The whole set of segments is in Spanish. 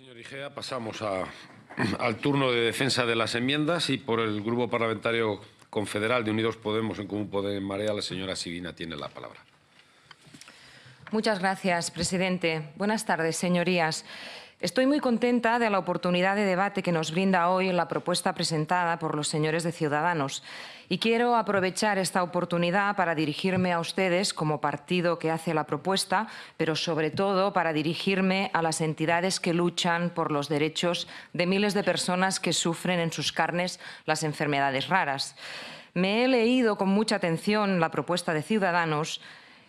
Señor Igea, pasamos al turno de defensa de las enmiendas y por el Grupo Parlamentario Confederal de Unidos Podemos en Común Poder en Marea, la señora Sivina tiene la palabra. Muchas gracias, presidente. Buenas tardes, señorías. Estoy muy contenta de la oportunidad de debate que nos brinda hoy la propuesta presentada por los señores de Ciudadanos y quiero aprovechar esta oportunidad para dirigirme a ustedes como partido que hace la propuesta, pero sobre todo para dirigirme a las entidades que luchan por los derechos de miles de personas que sufren en sus carnes las enfermedades raras. Me he leído con mucha atención la propuesta de Ciudadanos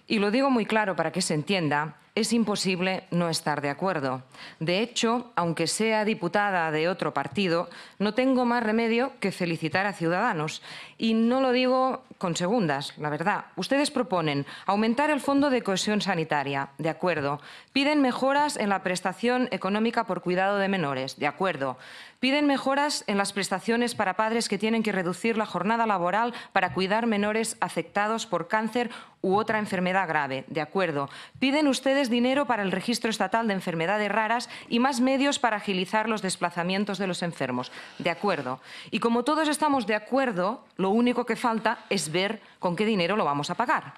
y lo digo muy claro para que se entienda, es imposible no estar de acuerdo. De hecho, aunque sea diputada de otro partido, no tengo más remedio que felicitar a Ciudadanos. Y no lo digo con segundas, la verdad. Ustedes proponen aumentar el fondo de cohesión sanitaria, de acuerdo. Piden mejoras en la prestación económica por cuidado de menores, de acuerdo. Piden mejoras en las prestaciones para padres que tienen que reducir la jornada laboral para cuidar menores afectados por cáncer u otra enfermedad grave, de acuerdo. Piden ustedes dinero para el Registro Estatal de Enfermedades Raras y más medios para agilizar los desplazamientos de los enfermos. De acuerdo. Y como todos estamos de acuerdo, lo único que falta es ver con qué dinero lo vamos a pagar.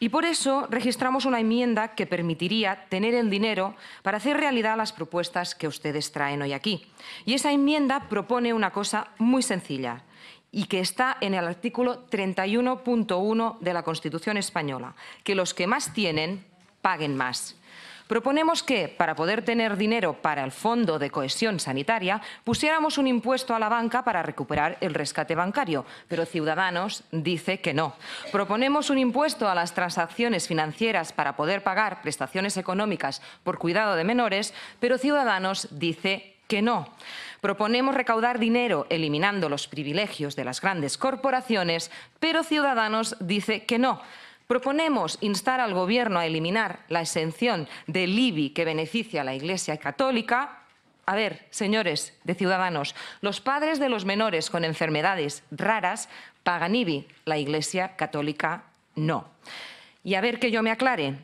Y por eso registramos una enmienda que permitiría tener el dinero para hacer realidad las propuestas que ustedes traen hoy aquí. Y esa enmienda propone una cosa muy sencilla y que está en el artículo 31.1 de la Constitución española, que los que más tienen paguen más. Proponemos que, para poder tener dinero para el Fondo de Cohesión Sanitaria, pusiéramos un impuesto a la banca para recuperar el rescate bancario, pero Ciudadanos dice que no. Proponemos un impuesto a las transacciones financieras para poder pagar prestaciones económicas por cuidado de menores, pero Ciudadanos dice que no. Proponemos recaudar dinero eliminando los privilegios de las grandes corporaciones, pero Ciudadanos dice que no. Proponemos instar al Gobierno a eliminar la exención del IBI que beneficia a la Iglesia Católica. A ver, señores de Ciudadanos, los padres de los menores con enfermedades raras pagan IBI, la Iglesia Católica no. Y a ver que yo me aclare,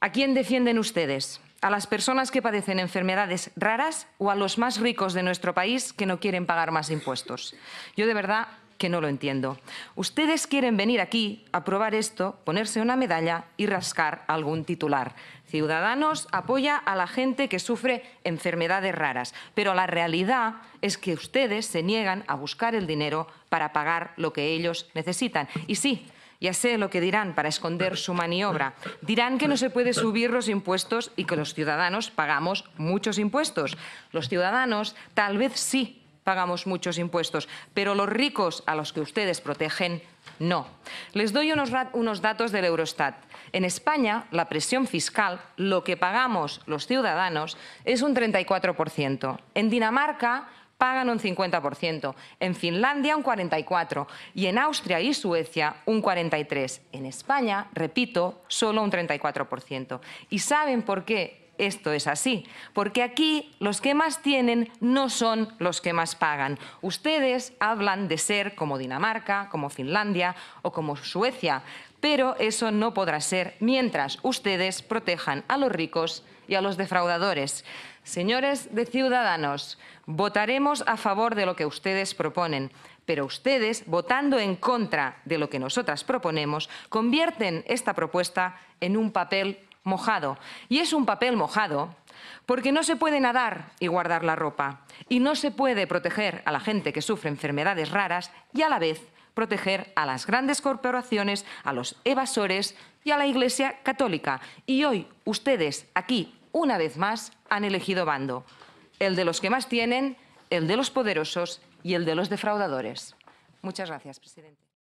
¿a quién defienden ustedes? ¿A las personas que padecen enfermedades raras o a los más ricos de nuestro país que no quieren pagar más impuestos? Yo de verdad que no lo entiendo. Ustedes quieren venir aquí a probar esto, ponerse una medalla y rascar algún titular. Ciudadanos apoya a la gente que sufre enfermedades raras, pero la realidad es que ustedes se niegan a buscar el dinero para pagar lo que ellos necesitan. Y sí, ya sé lo que dirán para esconder su maniobra. Dirán que no se puede subir los impuestos y que los ciudadanos pagamos muchos impuestos. Los ciudadanos tal vez sí pagamos muchos impuestos, pero los ricos a los que ustedes protegen no. Les doy unos, unos, datos del Eurostat. En España, la presión fiscal, lo que pagamos los ciudadanos, es un 34%. En Dinamarca pagan un 50%, en Finlandia un 44% y en Austria y Suecia un 43%. En España, repito, solo un 34%. ¿Y saben por qué esto es así, porque aquí los que más tienen no son los que más pagan. Ustedes hablan de ser como Dinamarca, como Finlandia o como Suecia, pero eso no podrá ser mientras ustedes protejan a los ricos y a los defraudadores. Señores de Ciudadanos, votaremos a favor de lo que ustedes proponen, pero ustedes, votando en contra de lo que nosotras proponemos, convierten esta propuesta en un papel mojado. Y es un papel mojado porque no se puede nadar y guardar la ropa. Y no se puede proteger a la gente que sufre enfermedades raras y a la vez proteger a las grandes corporaciones, a los evasores y a la Iglesia Católica. Y hoy ustedes aquí, una vez más, han elegido bando. El de los que más tienen, el de los poderosos y el de los defraudadores. Muchas gracias, presidente.